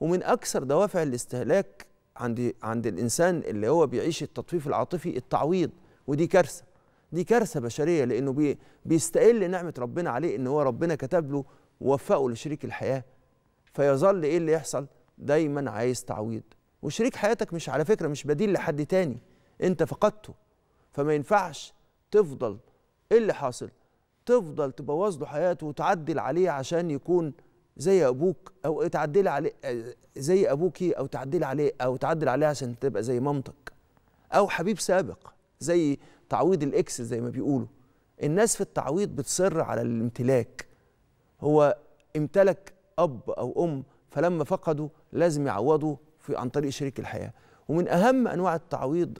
ومن اكثر دوافع الاستهلاك عند عند الانسان اللي هو بيعيش التطفيف العاطفي التعويض ودي كارثه دي كارثه بشريه لانه بي بيستقل نعمه ربنا عليه ان هو ربنا كتب له ووفقه لشريك الحياه فيظل ايه اللي يحصل دايما عايز تعويض وشريك حياتك مش على فكره مش بديل لحد تاني انت فقدته فما ينفعش تفضل ايه اللي حاصل تفضل تبوظ له حياته وتعدل عليه عشان يكون زي ابوك او تعدلي عليه آه، زي ابوكي او تعدلي عليه او تعدل عليها عشان تبقى زي مامتك او حبيب سابق زي تعويض الاكس زي ما بيقولوا الناس في التعويض بتصر على الامتلاك هو امتلك اب او ام فلما فقدوا لازم يعوضوا في عن طريق شريك الحياه ومن اهم انواع التعويض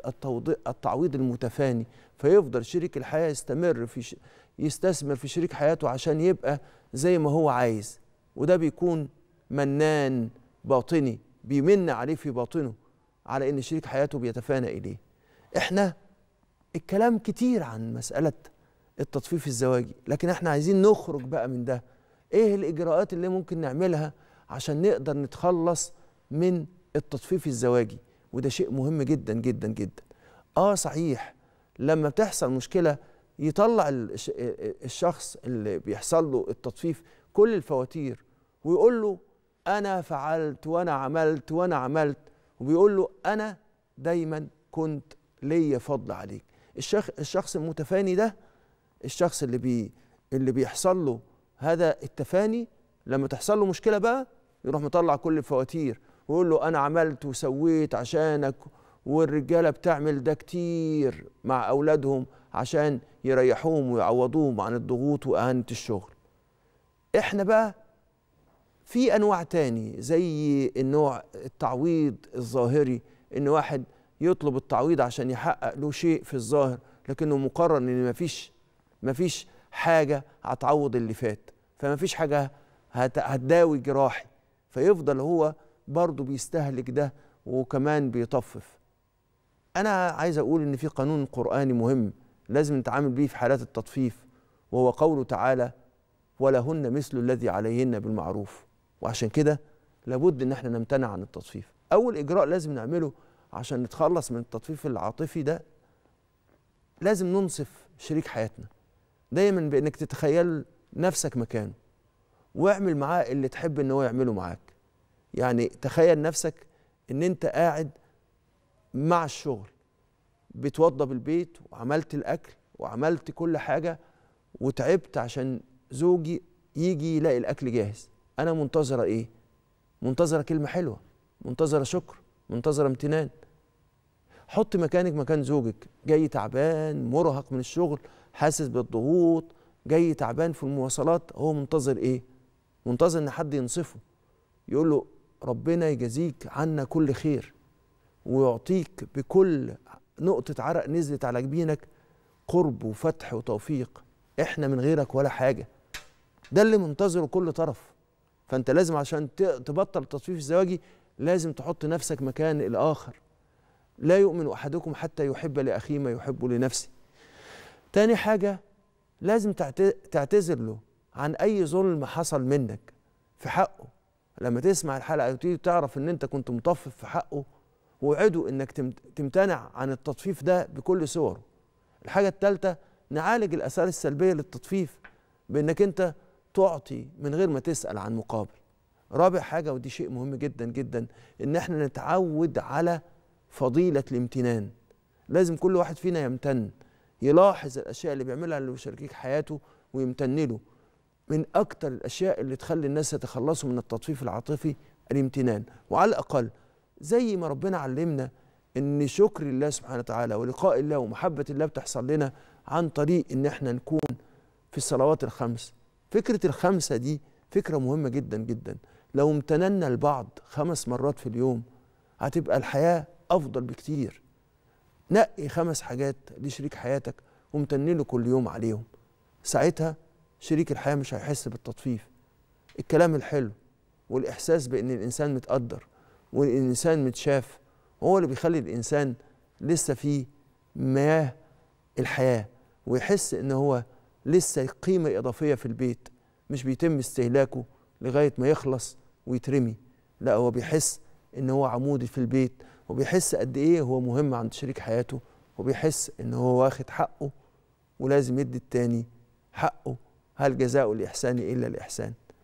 التعويض المتفاني فيفضل شريك الحياه يستمر في يستثمر في شريك حياته عشان يبقى زي ما هو عايز وده بيكون منان باطني بيمن عليه في باطنه على ان شريك حياته بيتفانى اليه احنا الكلام كتير عن مساله التطفيف الزواجي لكن احنا عايزين نخرج بقى من ده ايه الاجراءات اللي ممكن نعملها عشان نقدر نتخلص من التطفيف الزواجي وده شيء مهم جدا جدا جدا اه صحيح لما بتحصل مشكله يطلع الشخص اللي بيحصل له التطفيف كل الفواتير ويقول له انا فعلت وانا عملت وانا عملت وبيقول له انا دايما كنت ليا فضل عليك الشخ الشخص المتفاني ده الشخص اللي بي اللي بيحصل له هذا التفاني لما تحصل له مشكله بقى يروح مطلع كل الفواتير ويقول له انا عملت وسويت عشانك والرجاله بتعمل ده كتير مع اولادهم عشان يريحوهم ويعوضوهم عن الضغوط واهانه الشغل احنا بقى في انواع تاني زي النوع التعويض الظاهري ان واحد يطلب التعويض عشان يحقق له شيء في الظاهر لكنه مقرر ان مفيش مفيش حاجه هتعوض اللي فات فمفيش حاجه هتداوي جراحي فيفضل هو برضه بيستهلك ده وكمان بيطفف انا عايز اقول ان في قانون قراني مهم لازم نتعامل بيه في حالات التطفيف وهو قوله تعالى ولهن مثل الذي عليهن بالمعروف وعشان كده لابد ان احنا نمتنع عن التطفيف اول اجراء لازم نعمله عشان نتخلص من التطفيف العاطفي ده لازم ننصف شريك حياتنا دايما بانك تتخيل نفسك مكانه واعمل معاه اللي تحب ان هو يعمله معاك يعني تخيل نفسك ان انت قاعد مع الشغل بتوضب البيت وعملت الاكل وعملت كل حاجه وتعبت عشان زوجي يجي يلاقي الاكل جاهز انا منتظره ايه منتظره كلمه حلوه منتظره شكر منتظره امتنان حط مكانك مكان زوجك جاي تعبان مرهق من الشغل حاسس بالضغوط جاي تعبان في المواصلات هو منتظر ايه منتظر ان حد ينصفه يقول له ربنا يجازيك عنا كل خير ويعطيك بكل نقطة عرق نزلت على جبينك قرب وفتح وتوفيق احنا من غيرك ولا حاجة ده اللي منتظره كل طرف فانت لازم عشان تبطل التطفيف الزواجي لازم تحط نفسك مكان الاخر لا يؤمن احدكم حتى يحب لاخيه ما يحب لنفسه تاني حاجه لازم تعتذر له عن اي ظلم حصل منك في حقه لما تسمع الحلقه وتيجي تعرف ان انت كنت مطفف في حقه ووعده انك تمتنع عن التطفيف ده بكل صوره الحاجه الثالثه نعالج الاثار السلبيه للتطفيف بانك انت تعطي من غير ما تسأل عن مقابل رابع حاجة ودي شيء مهم جدا جدا إن احنا نتعود على فضيلة الامتنان لازم كل واحد فينا يمتن يلاحظ الأشياء اللي بيعملها اللي بيشاركيك حياته ويمتن له من أكتر الأشياء اللي تخلي الناس يتخلصوا من التطفيف العاطفي الامتنان وعلى الأقل زي ما ربنا علمنا ان شكر الله سبحانه وتعالى ولقاء الله ومحبه الله بتحصل لنا عن طريق ان احنا نكون في الصلوات الخمس فكرة الخمسة دي فكرة مهمة جدا جدا لو امتننا لبعض خمس مرات في اليوم هتبقى الحياة أفضل بكتير نقي خمس حاجات لشريك حياتك وامتن له كل يوم عليهم ساعتها شريك الحياة مش هيحس بالتطفيف الكلام الحلو والإحساس بأن الإنسان متقدر وإن الإنسان متشاف هو اللي بيخلي الإنسان لسه فيه مياه الحياة ويحس إن هو لسه قيمة إضافية في البيت مش بيتم استهلاكه لغاية ما يخلص ويترمي لا هو بيحس إن هو عمودي في البيت وبيحس قد إيه هو مهم عند شريك حياته وبيحس إن هو واخد حقه ولازم يدي التاني حقه هل جزاء الإحسان إلا الإحسان